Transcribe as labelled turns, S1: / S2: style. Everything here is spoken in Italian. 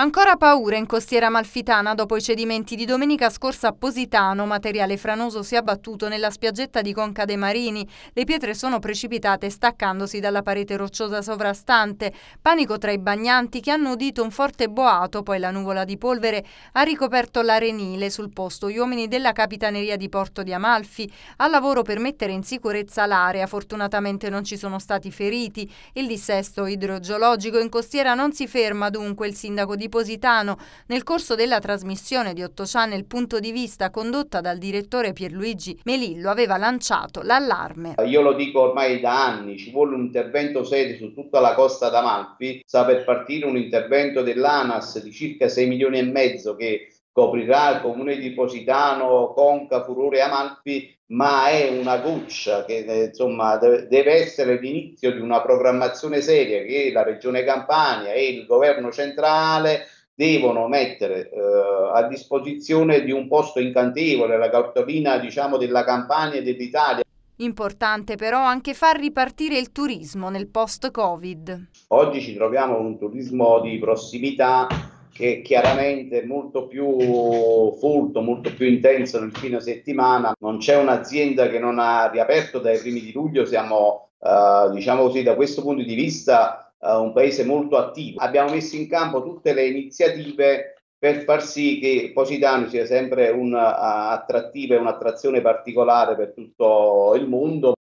S1: Ancora paura in costiera amalfitana dopo i cedimenti di domenica scorsa a Positano, materiale franoso si è abbattuto nella spiaggetta di Conca dei Marini, le pietre sono precipitate staccandosi dalla parete rocciosa sovrastante, panico tra i bagnanti che hanno udito un forte boato, poi la nuvola di polvere ha ricoperto l'arenile, sul posto gli uomini della capitaneria di Porto di Amalfi al lavoro per mettere in sicurezza l'area, fortunatamente non ci sono stati feriti, il dissesto idrogeologico in costiera non si ferma dunque, il sindaco di Positano. Nel corso della trasmissione di 8 il Punto di Vista condotta dal direttore Pierluigi Melillo aveva lanciato l'allarme.
S2: Io lo dico ormai da anni, ci vuole un intervento sede su tutta la costa d'Amalfi, sta per partire un intervento dell'ANAS di circa 6 milioni e mezzo che coprirà il comune di Positano, Conca, Furore e Amalfi, ma è una goccia che eh, insomma, deve essere l'inizio di una programmazione seria che la Regione Campania e il governo centrale devono mettere eh, a disposizione di un posto incantevole, la cartolina diciamo, della Campania e dell'Italia.
S1: Importante però anche far ripartire il turismo nel post-Covid.
S2: Oggi ci troviamo un turismo di prossimità che chiaramente è molto più folto, molto più intenso nel fine settimana. Non c'è un'azienda che non ha riaperto dai primi di luglio, siamo eh, diciamo così da questo punto di vista eh, un paese molto attivo. Abbiamo messo in campo tutte le iniziative per far sì che Positano sia sempre un uh, eh, attrattivo e un'attrazione particolare per tutto il mondo.